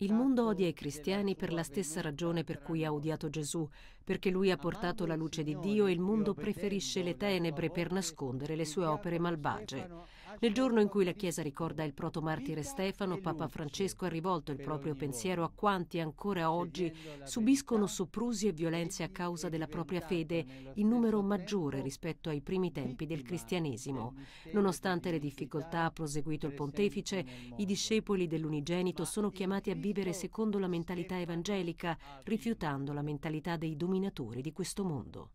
Il mondo odia i cristiani per la stessa ragione per cui ha odiato Gesù, perché lui ha portato la luce di Dio e il mondo preferisce le tenebre per nascondere le sue opere malvagie. Nel giorno in cui la Chiesa ricorda il protomartire Stefano, Papa Francesco ha rivolto il proprio pensiero a quanti ancora oggi subiscono soprusi e violenze a causa della propria fede in numero maggiore rispetto ai primi tempi del cristianesimo. Nonostante le difficoltà, ha proseguito il pontefice, i discepoli dell'unigenito sono chiamati a vivere secondo la mentalità evangelica, rifiutando la mentalità dei dominatori di questo mondo.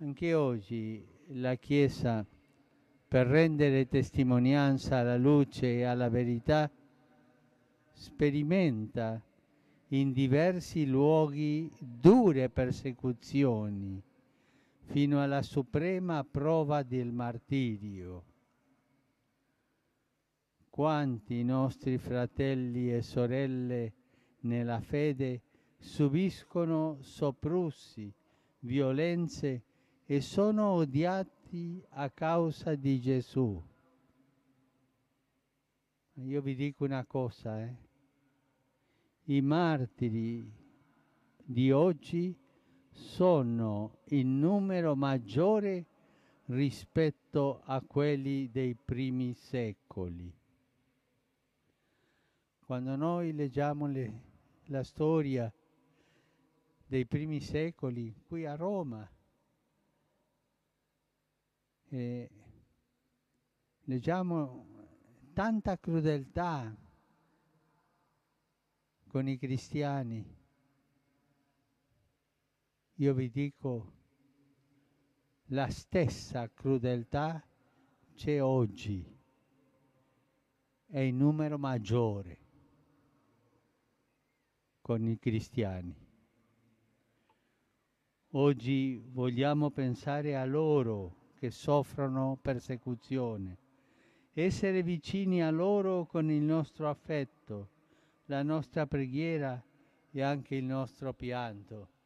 Anche oggi la Chiesa, per rendere testimonianza alla luce e alla verità, sperimenta in diversi luoghi dure persecuzioni, fino alla suprema prova del martirio quanti nostri fratelli e sorelle nella fede subiscono sopprussi, violenze e sono odiati a causa di Gesù. Io vi dico una cosa, eh? i martiri di oggi sono in numero maggiore rispetto a quelli dei primi secoli. Quando noi leggiamo le, la storia dei primi secoli qui a Roma, eh, leggiamo tanta crudeltà con i cristiani. Io vi dico, la stessa crudeltà c'è oggi, è in numero maggiore con i cristiani. Oggi vogliamo pensare a loro che soffrono persecuzione, essere vicini a loro con il nostro affetto, la nostra preghiera e anche il nostro pianto.